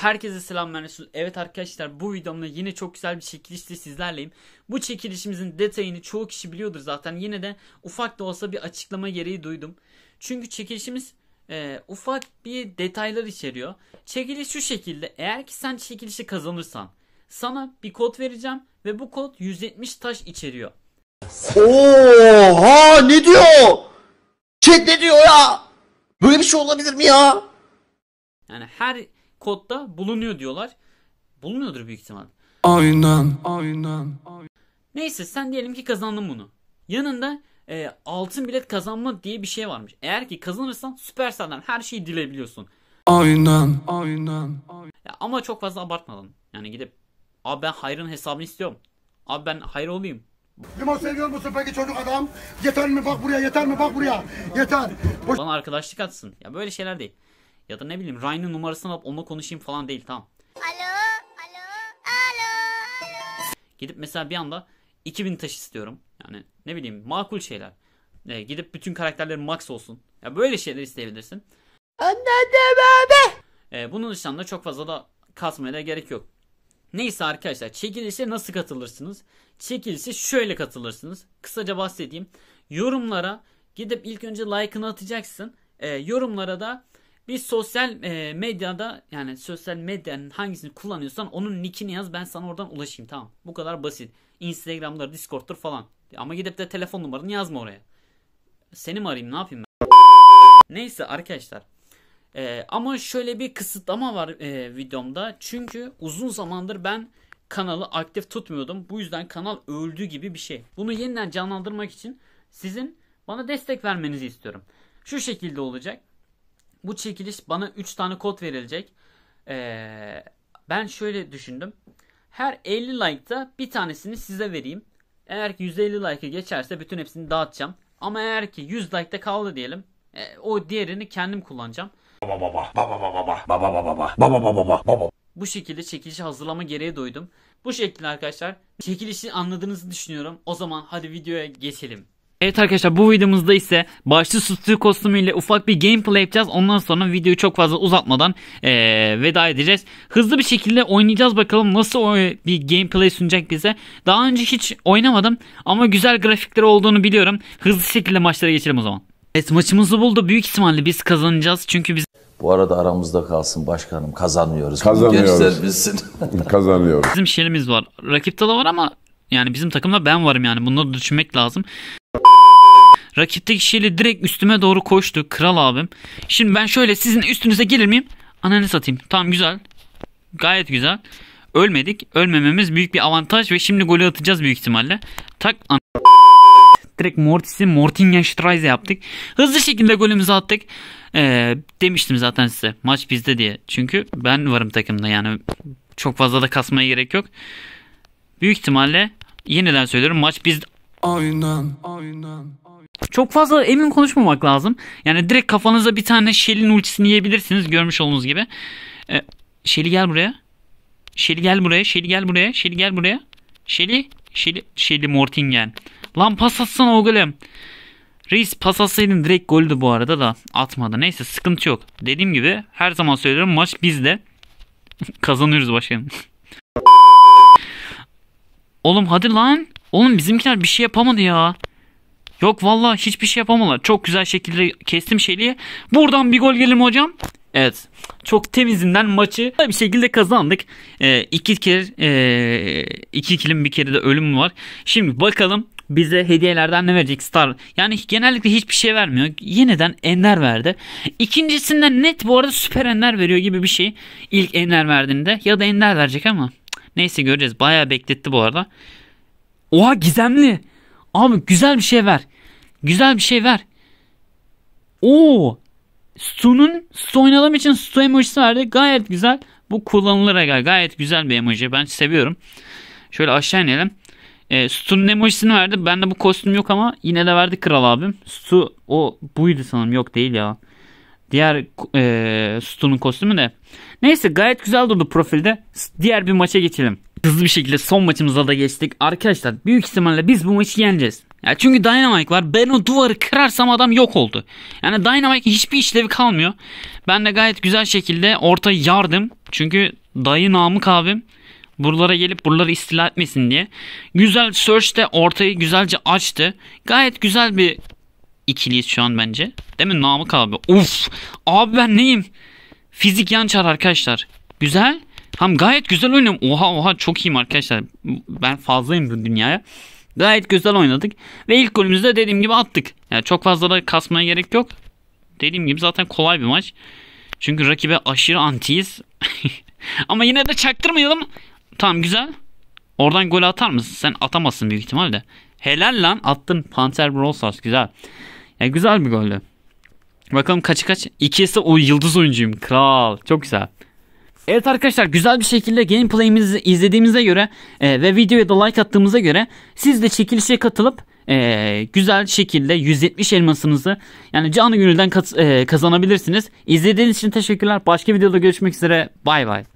Herkese selam ben Resul. Evet arkadaşlar bu videomda yine çok güzel bir çekilişle sizlerleyim. Bu çekilişimizin detayını çoğu kişi biliyordur zaten. Yine de ufak da olsa bir açıklama gereği duydum. Çünkü çekilişimiz e, ufak bir detaylar içeriyor. Çekiliş şu şekilde. Eğer ki sen çekilişi kazanırsan sana bir kod vereceğim ve bu kod 170 taş içeriyor. Oha ne diyor? Chat ne diyor ya? Böyle bir şey olabilir mi ya? Yani her kodda bulunuyor diyorlar. Bulunuyordur büyük ihtimal. Aynen, aynen. Neyse sen diyelim ki kazandın bunu. Yanında e, altın bilet kazanma diye bir şey varmış. Eğer ki kazanırsan Supercell'den her şeyi dilebiliyorsun. Aynen, aynen. aynen. Ya, ama çok fazla abartmadan. Yani gidip abi ben hayrın hesabını istiyorum. Abi ben hayır olayım. Limon seviyor musun peki çocuk adam? Yeter mi bak buraya yeter mi bak buraya yeter. Bana arkadaşlık atsın. Ya böyle şeyler değil. Ya da ne bileyim Ryan'ın numarasını alıp onunla konuşayım falan değil tamam. Alo, alo, alo, alo. Gidip mesela bir anda 2000 taş istiyorum. Yani ne bileyim makul şeyler. E, gidip bütün karakterlerin max olsun. Ya böyle şeyler isteyebilirsin. Anladım abi. E, bunun dışında çok fazla da kasmaya da gerek yok. Neyse arkadaşlar çekilişe nasıl katılırsınız? Çekilişe şöyle katılırsınız. Kısaca bahsedeyim. Yorumlara gidip ilk önce like'ını atacaksın. E, yorumlara da biz sosyal e, medyada yani sosyal medyanın hangisini kullanıyorsan onun nickini yaz ben sana oradan ulaşayım tamam. Bu kadar basit. Instagram'dır, Discord'dur falan. Ama gidip de telefon numaranı yazma oraya. Seni mi arayayım ne yapayım ben? Neyse arkadaşlar. E, ama şöyle bir kısıtlama var e, videomda. Çünkü uzun zamandır ben kanalı aktif tutmuyordum. Bu yüzden kanal öldü gibi bir şey. Bunu yeniden canlandırmak için sizin bana destek vermenizi istiyorum. Şu şekilde olacak. Bu çekiliş bana 3 tane kod verilecek. Ee, ben şöyle düşündüm. Her 50 like'da bir tanesini size vereyim. Eğer ki 150 like'ı geçerse bütün hepsini dağıtacağım. Ama eğer ki 100 like'da kaldı diyelim. E, o diğerini kendim kullanacağım. bu şekilde çekilişi hazırlama gereği duydum. Bu şekilde arkadaşlar çekilişi anladığınızı düşünüyorum. O zaman hadi videoya geçelim. Evet arkadaşlar bu videomuzda ise başlı süslü ile ufak bir gameplay yapacağız. Ondan sonra videoyu çok fazla uzatmadan ee, veda edeceğiz. Hızlı bir şekilde oynayacağız bakalım nasıl bir gameplay sunacak bize. Daha önce hiç oynamadım ama güzel grafikleri olduğunu biliyorum. Hızlı şekilde maçlara geçelim o zaman. Evet maçımızı buldu. Büyük ihtimalle biz kazanacağız. Çünkü biz... Bu arada aramızda kalsın başkanım kazanıyoruz. Kazanıyoruz. Gençler kazanıyoruz. Bizim şelimiz var. Rakipte de var ama yani bizim takımda ben varım yani. Bunları düşünmek lazım. Rakipteki kişiyle direkt üstüme doğru koştu. Kral abim. Şimdi ben şöyle sizin üstünüze gelir miyim? Ananı satayım. Tamam güzel. Gayet güzel. Ölmedik. Ölmememiz büyük bir avantaj ve şimdi golü atacağız büyük ihtimalle. Tak an Direkt Mortis'i Mortingen Strize yaptık. Hızlı şekilde golümüzü attık. Ee, demiştim zaten size maç bizde diye. Çünkü ben varım takımda yani çok fazla da kasmaya gerek yok. Büyük ihtimalle yeniden söylüyorum maç bizde. Aynen aynen çok fazla emin konuşmamak lazım. Yani direkt kafanıza bir tane Shell'in ultisini yiyebilirsiniz görmüş olduğunuz gibi. Ee, Shelly gel buraya. Shelly gel buraya. Shelly gel buraya. Shelly gel buraya. Shelly. Shelly, Shelly Mortingen. Lan pas atsana o golem. Reis pas atsaydın direkt goldü bu arada da atmadı. Neyse sıkıntı yok. Dediğim gibi her zaman söylüyorum maç bizde. Kazanıyoruz başlayalım. Oğlum hadi lan. Oğlum bizimkiler bir şey yapamadı ya. Yok valla hiçbir şey yapamadılar. Çok güzel şekilde kestim şeyliği. Buradan bir gol gelir mi hocam? Evet. Çok temizinden maçı bir şekilde kazandık. E, iki kere e, iki kilim bir kere de ölüm var. Şimdi bakalım bize hediyelerden ne verecek Star? Yani genellikle hiçbir şey vermiyor. Yeniden Ender verdi. İkincisinden net bu arada Süper Ender veriyor gibi bir şey. İlk Ender verdiğinde ya da Ender verecek ama. Neyse göreceğiz. Bayağı bekletti bu arada. Oha gizemli. Abi güzel bir şey ver. Güzel bir şey ver. Oo, Su'nun Su oynadığım için Su emojisi verdi. Gayet güzel. Bu kullanılır aga. Gayet güzel bir emoji. Ben seviyorum. Şöyle aşağı inelim. E, Su'nun emojisini verdi. Bende bu kostüm yok ama yine de verdi kral abim. Su o buydu sanırım. Yok değil ya. Diğer e, Su'nun kostümü de. Neyse gayet güzel durdu profilde. Diğer bir maça geçelim. Hızlı bir şekilde son maçımıza da geçtik. Arkadaşlar büyük ihtimalle biz bu maçı yeneceğiz. Yani çünkü Dynamite var. Ben o duvarı kırarsam adam yok oldu. Yani Dynamite hiçbir işlevi kalmıyor. Ben de gayet güzel şekilde orta yardım. Çünkü dayı Namık abim buralara gelip buraları istila etmesin diye. Güzel Search de ortayı güzelce açtı. Gayet güzel bir ikiliyiz şu an bence. Değil mi Namık abi? Uf! Abi ben neyim? Fizik yan arkadaşlar. Güzel. Ham gayet güzel oynuyorum. Oha oha çok iyiyim arkadaşlar. Ben fazlayım bu dünyaya. Gayet güzel oynadık. Ve ilk golümüzü de dediğim gibi attık. Yani çok fazla da kasmaya gerek yok. Dediğim gibi zaten kolay bir maç. Çünkü rakibe aşırı antiyiz. Ama yine de çaktırmayalım. Tamam güzel. Oradan gol atar mısın? Sen atamazsın büyük ihtimalle. Helal lan attın Panther Brosas güzel. Yani güzel bir goldü. Bakalım kaçı kaç? İkisi o yıldız oyuncuyum. Kral. Çok güzel. Evet arkadaşlar güzel bir şekilde gameplay'imizi izlediğimize göre e, ve videoya da like attığımıza göre siz de çekilişe katılıp e, güzel şekilde 170 elmasınızı yani canı gönülden e, kazanabilirsiniz. İzlediğiniz için teşekkürler. Başka videoda görüşmek üzere. Bay bay.